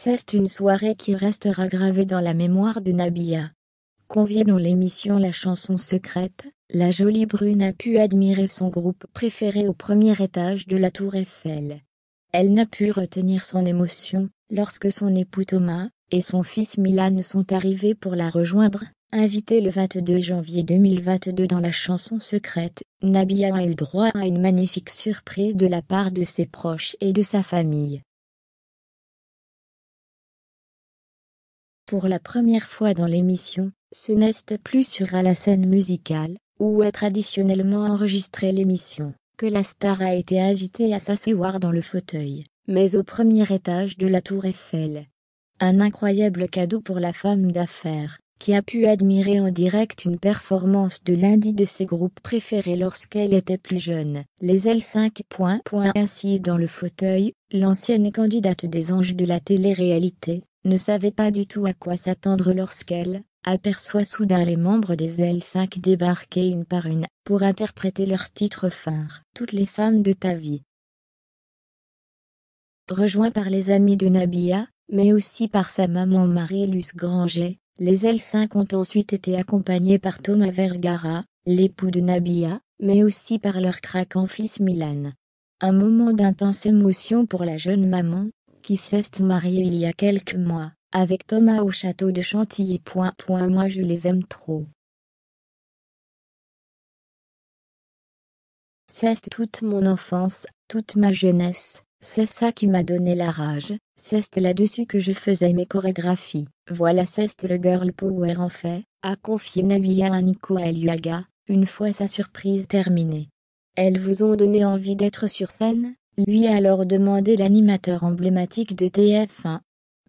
C'est une soirée qui restera gravée dans la mémoire de Nabia. Conviée dans l'émission La chanson secrète, la jolie brune a pu admirer son groupe préféré au premier étage de la tour Eiffel. Elle n'a pu retenir son émotion lorsque son époux Thomas et son fils Milan sont arrivés pour la rejoindre. Invitée le 22 janvier 2022 dans la chanson secrète, Nabia a eu droit à une magnifique surprise de la part de ses proches et de sa famille. pour la première fois dans l'émission, ce n'est plus sur la scène musicale, où est traditionnellement enregistrée l'émission, que la star a été invitée à s'asseoir dans le fauteuil, mais au premier étage de la tour Eiffel. Un incroyable cadeau pour la femme d'affaires, qui a pu admirer en direct une performance de lundi de ses groupes préférés lorsqu'elle était plus jeune, les L5. Ainsi dans le fauteuil, l'ancienne candidate des anges de la télé-réalité, ne savait pas du tout à quoi s'attendre lorsqu'elle aperçoit soudain les membres des L5 débarquer une par une pour interpréter leur titre phare. Toutes les femmes de ta vie. Rejoint par les amis de Nabia, mais aussi par sa maman Marie-Luce Granger, les L5 ont ensuite été accompagnés par Thomas Vergara, l'époux de Nabia, mais aussi par leur craquant fils Milan. Un moment d'intense émotion pour la jeune maman, qui s'est mariée il y a quelques mois, avec Thomas au château de Chantilly. moi je les aime trop. C'est toute mon enfance, toute ma jeunesse, c'est ça qui m'a donné la rage, c'est là-dessus que je faisais mes chorégraphies. Voilà c'est le girl power en fait, a confié Nabila à Nico Yaga, une fois sa surprise terminée. Elles vous ont donné envie d'être sur scène lui a alors demandé l'animateur emblématique de TF1.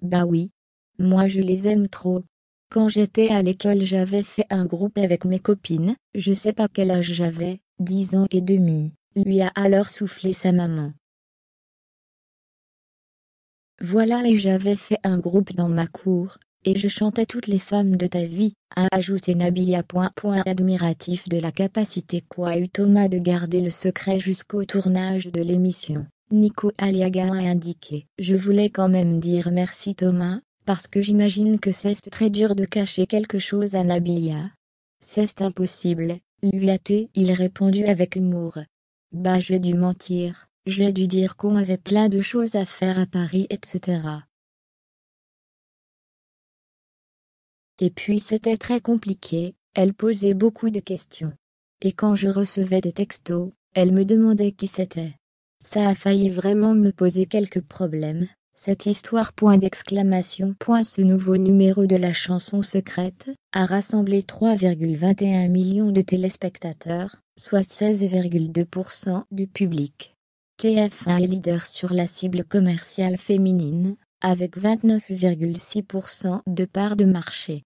Bah oui. Moi je les aime trop. Quand j'étais à l'école j'avais fait un groupe avec mes copines, je sais pas quel âge j'avais, 10 ans et demi, lui a alors soufflé sa maman. Voilà et j'avais fait un groupe dans ma cour, et je chantais toutes les femmes de ta vie, a ajouté Nabilia.« Point, point admiratif de la capacité qu'a eu Thomas de garder le secret jusqu'au tournage de l'émission. Nico Aliaga a indiqué. Je voulais quand même dire merci Thomas, parce que j'imagine que c'est très dur de cacher quelque chose à Nabilia. C'est impossible, lui a-t-il répondu avec humour. Bah j'ai dû mentir, j'ai dû dire qu'on avait plein de choses à faire à Paris etc. Et puis c'était très compliqué, elle posait beaucoup de questions. Et quand je recevais des textos, elle me demandait qui c'était. Ça a failli vraiment me poser quelques problèmes, cette histoire point d'exclamation point ce nouveau numéro de la chanson secrète a rassemblé 3,21 millions de téléspectateurs, soit 16,2% du public. TF1 est leader sur la cible commerciale féminine, avec 29,6% de part de marché.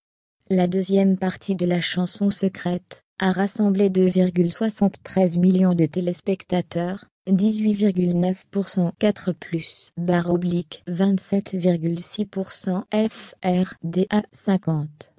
La deuxième partie de la chanson secrète a rassemblé 2,73 millions de téléspectateurs, 18,9% 4 plus barre oblique 27,6% FRDA 50.